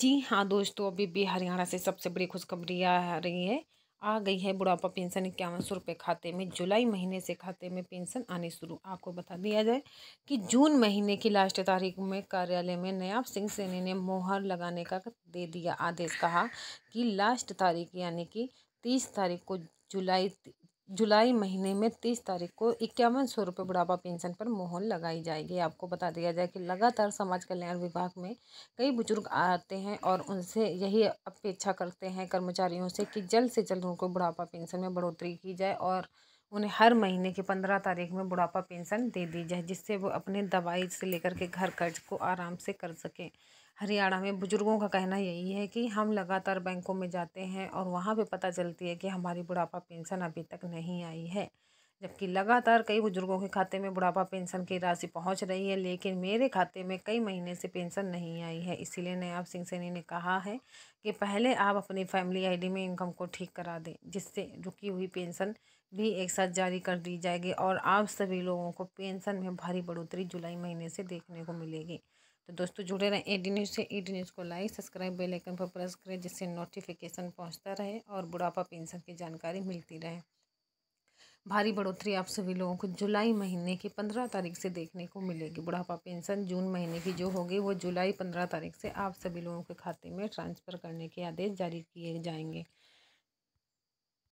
जी हाँ दोस्तों अभी भी हरियाणा से सबसे बड़ी खुशखबरी आ रही है आ गई है बुढ़ापा पेंशन इक्यावन सौ रुपये खाते में जुलाई महीने से खाते में पेंशन आनी शुरू आपको बता दिया जाए कि जून महीने की लास्ट तारीख में कार्यालय में नयाब सिंह सेनी ने मोहर लगाने का दे दिया आदेश कहा कि लास्ट तारीख यानी कि तीस तारीख को जुलाई जुलाई महीने में तीस तारीख को इक्यावन सौ रुपये बुढ़ापा पेंशन पर मोहर लगाई जाएगी आपको बता दिया जाए कि लगातार समाज कल्याण विभाग में कई बुजुर्ग आते हैं और उनसे यही अपेक्षा करते हैं कर्मचारियों से कि जल्द से जल्द उनको बुढ़ापा पेंशन में बढ़ोतरी की जाए और उन्हें हर महीने की पंद्रह तारीख में बुढ़ापा पेंशन दे दी जाए जिससे वो अपने दवाई से लेकर के घर कर्ज को आराम से कर सकें हरियाणा में बुज़ुर्गों का कहना यही है कि हम लगातार बैंकों में जाते हैं और वहाँ पे पता चलती है कि हमारी बुढ़ापा पेंशन अभी तक नहीं आई है जबकि लगातार कई बुजुर्गों के खाते में बुढ़ापा पेंशन की राशि पहुंच रही है लेकिन मेरे खाते में कई महीने से पेंशन नहीं आई है इसीलिए नयाब सिंह सैनी ने कहा है कि पहले आप अपनी फैमिली आईडी में इनकम को ठीक करा दें जिससे रुकी हुई पेंशन भी एक साथ जारी कर दी जाएगी और आप सभी लोगों को पेंशन में भारी बढ़ोतरी जुलाई महीने से देखने को मिलेगी तो दोस्तों जुड़े रहें ए डी न्यूज़ से ए डी न्यूज़ को लाइक सब्सक्राइब बेल आइकन पर प्रेस करें जिससे नोटिफिकेशन पहुंचता रहे और बुढ़ापा पेंशन की जानकारी मिलती रहे भारी बढ़ोतरी आप सभी लोगों को जुलाई महीने की पंद्रह तारीख से देखने को मिलेगी बुढ़ापा पेंशन जून महीने की जो होगी वो जुलाई पंद्रह तारीख से आप सभी लोगों के खाते में ट्रांसफ़र करने के आदेश जारी किए जाएंगे